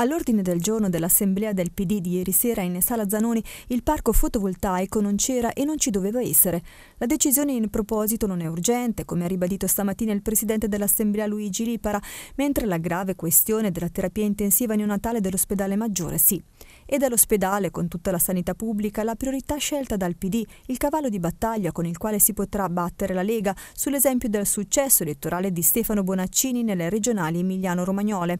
All'ordine del giorno dell'assemblea del PD di ieri sera in Sala Zanoni il parco fotovoltaico non c'era e non ci doveva essere. La decisione in proposito non è urgente, come ha ribadito stamattina il presidente dell'assemblea Luigi Lipara, mentre la grave questione della terapia intensiva neonatale dell'ospedale maggiore sì. E dall'ospedale, con tutta la sanità pubblica, la priorità scelta dal PD, il cavallo di battaglia con il quale si potrà battere la Lega, sull'esempio del successo elettorale di Stefano Bonaccini nelle regionali emiliano-romagnole.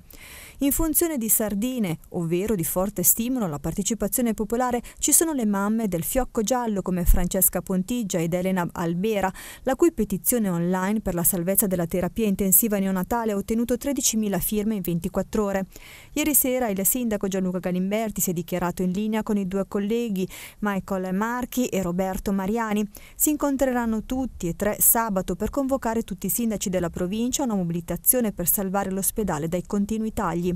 In funzione di sardine, ovvero di forte stimolo alla partecipazione popolare, ci sono le mamme del fiocco giallo come Francesca Pontigia ed Elena Albera, la cui petizione online per la salvezza della terapia intensiva neonatale ha ottenuto 13.000 firme in 24 ore. Ieri sera il sindaco Gianluca Galimberti si è dichiarato in linea con i due colleghi Michael Marchi e Roberto Mariani. Si incontreranno tutti e tre sabato per convocare tutti i sindaci della provincia a una mobilitazione per salvare l'ospedale dai continui tagli figli.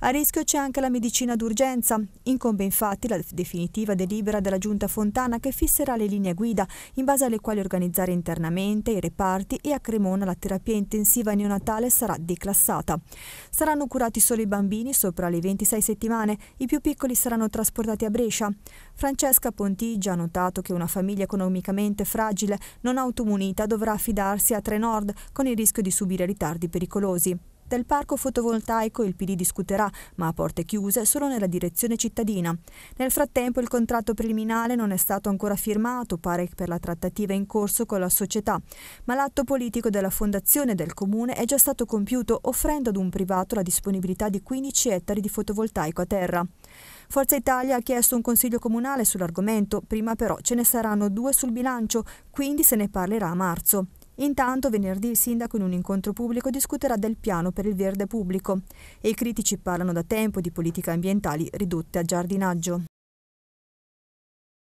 A rischio c'è anche la medicina d'urgenza. Incombe infatti la definitiva delibera della Giunta Fontana che fisserà le linee guida in base alle quali organizzare internamente i reparti e a Cremona la terapia intensiva neonatale sarà declassata. Saranno curati solo i bambini sopra le 26 settimane, i più piccoli saranno trasportati a Brescia. Francesca Pontigia ha notato che una famiglia economicamente fragile, non automunita, dovrà affidarsi a Trenord con il rischio di subire ritardi pericolosi. Del parco fotovoltaico il PD discuterà, ma a porte chiuse solo nella direzione cittadina. Nel frattempo il contratto preliminare non è stato ancora firmato, pare per la trattativa in corso con la società, ma l'atto politico della fondazione del comune è già stato compiuto offrendo ad un privato la disponibilità di 15 ettari di fotovoltaico a terra. Forza Italia ha chiesto un consiglio comunale sull'argomento, prima però ce ne saranno due sul bilancio, quindi se ne parlerà a marzo. Intanto venerdì il sindaco in un incontro pubblico discuterà del piano per il verde pubblico e i critici parlano da tempo di politiche ambientali ridotte a giardinaggio.